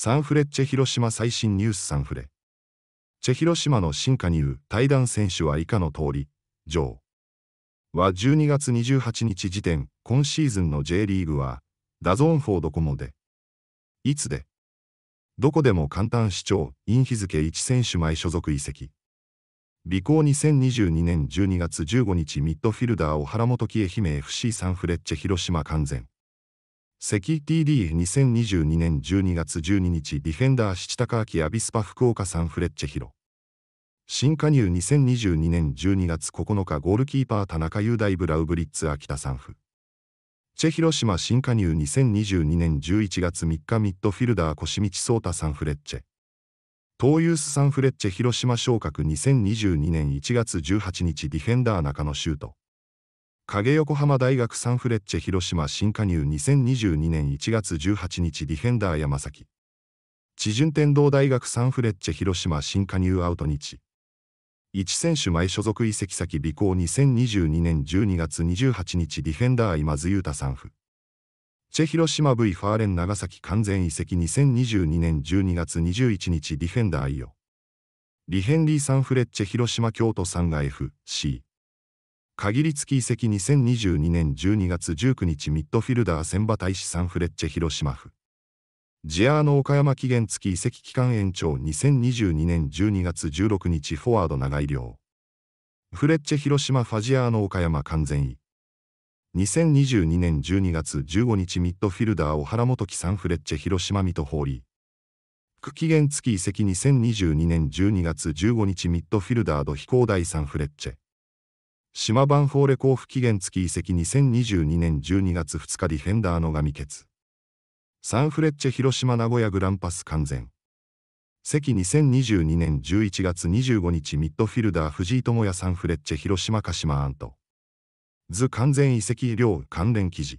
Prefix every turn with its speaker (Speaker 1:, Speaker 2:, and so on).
Speaker 1: サンフレッチェ広島最新ニュースサンフレ。チェ広島の新加入対談選手は以下の通り、ジョー。は12月28日時点、今シーズンの J リーグは、ダゾーンフォードコモで、いつで、どこでも簡単視聴、イン日付1選手前所属移籍。尾行2022年12月15日ミッドフィルダーを原本喜愛媛 FC サンフレッチェ広島完全。関 TD2022 年12月12日ディフェンダー七高明アビスパ福岡サンフレッチェヒロ新加入2022年12月9日ゴールキーパー田中雄大ブラウブリッツ秋田サンフチェ広島新加入2022年11月3日ミッドフィルダー越道壮太サンフレッチェ東ユースサンフレッチェ広島昇格2022年1月18日ディフェンダー中野シュート影横浜大学サンフレッチェ広島新加入2022年1月18日ディフェンダー山崎知順天堂大学サンフレッチェ広島新加入アウト日1選手前所属移籍先尾行2022年12月28日ディフェンダー今津裕太産婦チェ広島 V ファーレン長崎完全移籍2022年12月21日ディフェンダーイオリヘンリー・サンフレッチェ広島京都んが FC 限り付き移籍2022年12月19日ミッドフィルダー千葉大使サンフレッチェ広島府ジアーノ岡山期限付き移籍期間延長2022年12月16日フォワード長井亮フレッチェ広島ファジアーノ岡山完全位2022年12月15日ミッドフィルダー小原元樹サンフレッチェ広島水戸ホーリー区期限付き移籍2022年12月15日ミッドフィルダード飛行台。サンフレッチェ島バンフォーレ交付期限付き移籍2022年12月2日ディフェンダーのが未決。サンフレッチェ広島名古屋グランパス完全。関2022年11月25日ミッドフィルダー藤井智也サンフレッチェ広島鹿島アント。図完全移籍量関連記事。